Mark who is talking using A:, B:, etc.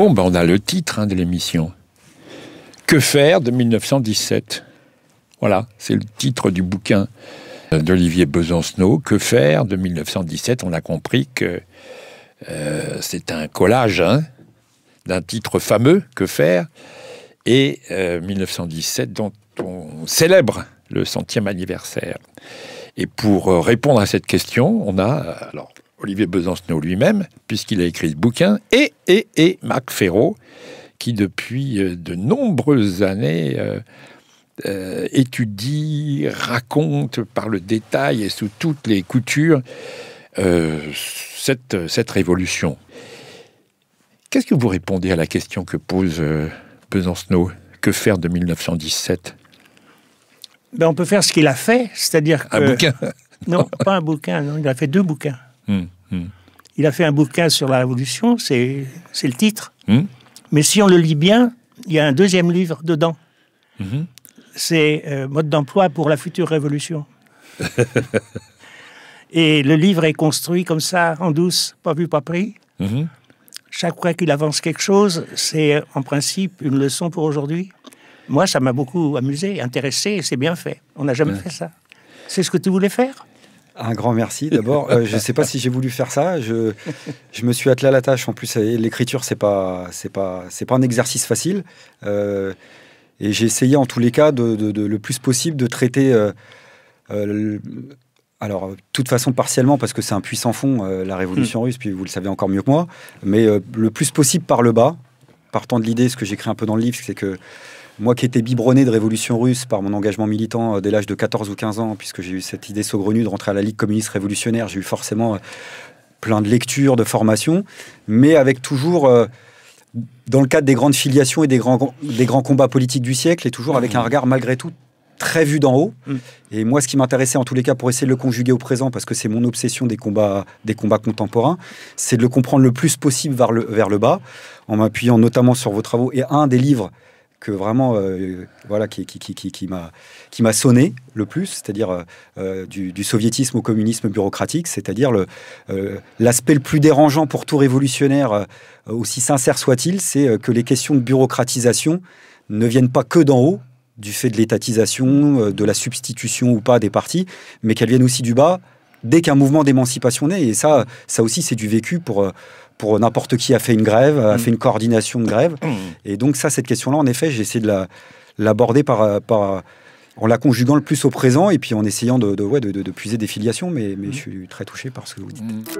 A: Bon, ben, on a le titre hein, de l'émission. Que faire de 1917 Voilà, c'est le titre du bouquin d'Olivier Besancenot. Que faire de 1917 On a compris que euh, c'est un collage hein, d'un titre fameux, Que faire et 1917 euh, dont on célèbre le centième anniversaire. Et pour euh, répondre à cette question, on a alors Olivier Besancenot lui-même, puisqu'il a écrit ce bouquin, et, et, et Marc qui depuis euh, de nombreuses années euh, euh, étudie, raconte par le détail et sous toutes les coutures cette, cette révolution. Qu'est-ce que vous répondez à la question que pose Besancenot Que faire de 1917
B: ben, On peut faire ce qu'il a fait, c'est-à-dire... Un bouquin Non, pas un bouquin, il a fait deux bouquins. Hmm, hmm. Il a fait un bouquin sur la Révolution, c'est le titre. Hmm. Mais si on le lit bien, il y a un deuxième livre dedans. C'est euh, Mode d'emploi pour la future Révolution. Et le livre est construit comme ça, en douce, pas vu, pas pris. Chaque fois qu'il avance quelque chose, c'est euh, en principe une leçon pour aujourd'hui. Moi, ça m'a beaucoup amusé, intéressé, c'est bien fait. On n'a jamais fait ça. C'est ce que tu voulais faire
C: un grand merci. D'abord, euh, je ne sais pas si j'ai voulu faire ça. Je, je me suis attelé à la tâche. En plus, l'écriture, c'est pas, c'est pas, c'est pas un exercice facile. Euh, et j'ai essayé en tous les cas de, le plus possible de traiter. Euh, alors, de toute façon, partiellement, parce que c'est un puissant fond, la révolution hmm. russe, puis vous le savez encore mieux que moi, mais le plus possible par le bas, partant de l'idée, ce que j'écris un peu dans le livre, c'est que moi qui étais biberonné de révolution russe par mon engagement militant euh, dès l'âge de 14 ou 15 ans, puisque j'ai eu cette idée saugrenue de rentrer à la Ligue communiste révolutionnaire, j'ai eu forcément euh, plein de lectures, de formations, mais avec toujours, euh, dans le cadre des grandes filiations et des grands, des grands combats politiques du siècle, et toujours avec un regard malgré tout très vu d'en haut. Mm. Et moi, ce qui m'intéressait en tous les cas pour essayer de le conjuguer au présent, parce que c'est mon obsession des combats, des combats contemporains, c'est de le comprendre le plus possible vers le, vers le bas, en m'appuyant notamment sur vos travaux. Et un des livres que vraiment, euh, voilà, qui, qui, qui, m'a sonné le plus, c'est-à-dire euh, euh, du, soviétisme au communisme bureaucratique, c'est-à-dire l'aspect le, plus dérangeant pour tout révolutionnaire, aussi sincère soit-il, c'est que les questions de bureaucratisation ne viennent pas que d'en haut, du fait de l'étatisation, de la substitution ou pas des partis, mais qu'elles viennent aussi du bas, dès qu'un mouvement d'émancipation naît. Et ça, ça aussi, c'est du vécu pour, euh, pour n'importe qui a fait une grève, a mm. fait une coordination de grève. Mm. Et donc ça, cette question-là, en effet, j'ai essayé de l'aborder par, euh, par, en la conjuguant le plus au présent et puis en essayant de, de, ouais, de, puiser des filiations. Mais, mm. je suis très touché par ce que vous dites.